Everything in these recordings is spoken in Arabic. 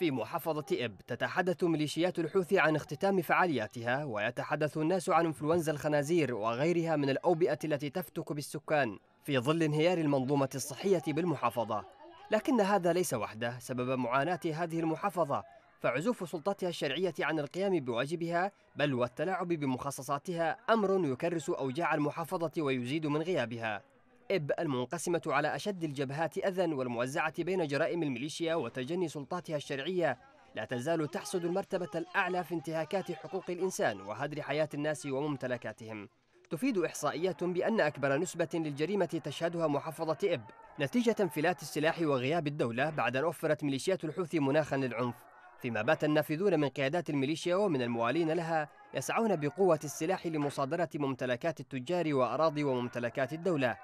في محافظة إب تتحدث ميليشيات الحوثي عن اختتام فعالياتها ويتحدث الناس عن انفلونزا الخنازير وغيرها من الأوبئة التي تفتك بالسكان في ظل انهيار المنظومة الصحية بالمحافظة لكن هذا ليس وحده سبب معاناة هذه المحافظة فعزوف سلطاتها الشرعية عن القيام بواجبها بل والتلاعب بمخصصاتها أمر يكرس أوجاع المحافظة ويزيد من غيابها إب المنقسمة على أشد الجبهات أذى والموزعة بين جرائم الميليشيا وتجني سلطاتها الشرعية لا تزال تحصد المرتبة الأعلى في انتهاكات حقوق الإنسان وهدر حياة الناس وممتلكاتهم تفيد إحصائيات بأن أكبر نسبة للجريمة تشهدها محافظة إب نتيجة انفلات السلاح وغياب الدولة بعد أن أوفرت ميليشيات الحوثي مناخا للعنف فيما بات النافذون من قيادات الميليشيا ومن الموالين لها يسعون بقوة السلاح لمصادرة ممتلكات التجار وأراضي وممتلكات الدولة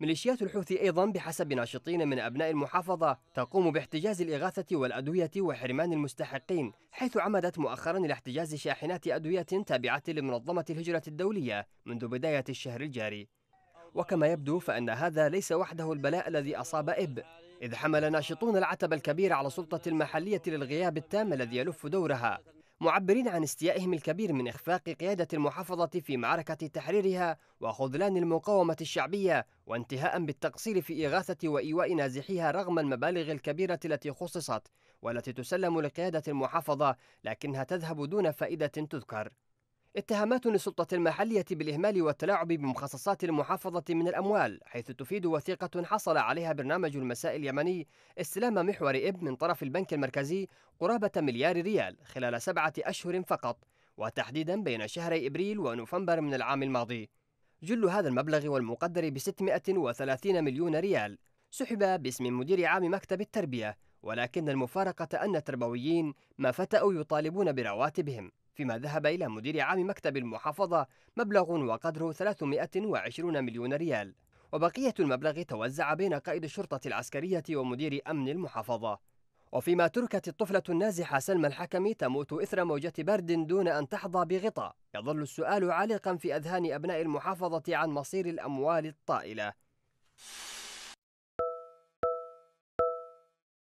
ميليشيات الحوثي أيضا بحسب ناشطين من أبناء المحافظة تقوم باحتجاز الإغاثة والأدوية وحرمان المستحقين حيث عمدت مؤخرا إلى احتجاز شاحنات أدوية تابعة لمنظمة الهجرة الدولية منذ بداية الشهر الجاري وكما يبدو فأن هذا ليس وحده البلاء الذي أصاب إب إذ حمل ناشطون العتب الكبير على السلطة المحلية للغياب التام الذي يلف دورها معبرين عن استيائهم الكبير من إخفاق قيادة المحافظة في معركة تحريرها وخذلان المقاومة الشعبية وانتهاء بالتقصير في إغاثة وإيواء نازحيها رغم المبالغ الكبيرة التي خصصت والتي تسلم لقيادة المحافظة لكنها تذهب دون فائدة تذكر اتهامات للسلطة المحلية بالإهمال والتلاعب بمخصصات المحافظة من الأموال حيث تفيد وثيقة حصل عليها برنامج المساء اليمني استلام محور إب من طرف البنك المركزي قرابة مليار ريال خلال سبعة أشهر فقط وتحديدا بين شهري إبريل ونوفمبر من العام الماضي جل هذا المبلغ والمقدر ب 630 مليون ريال سحب باسم مدير عام مكتب التربية ولكن المفارقة أن التربويين ما فتأوا يطالبون برواتبهم فيما ذهب إلى مدير عام مكتب المحافظة مبلغ وقدره 320 مليون ريال وبقية المبلغ توزع بين قائد الشرطة العسكرية ومدير أمن المحافظة وفيما تركت الطفلة النازحة سلمى الحكمي تموت إثر موجة برد دون أن تحظى بغطاء يظل السؤال عالقا في أذهان أبناء المحافظة عن مصير الأموال الطائلة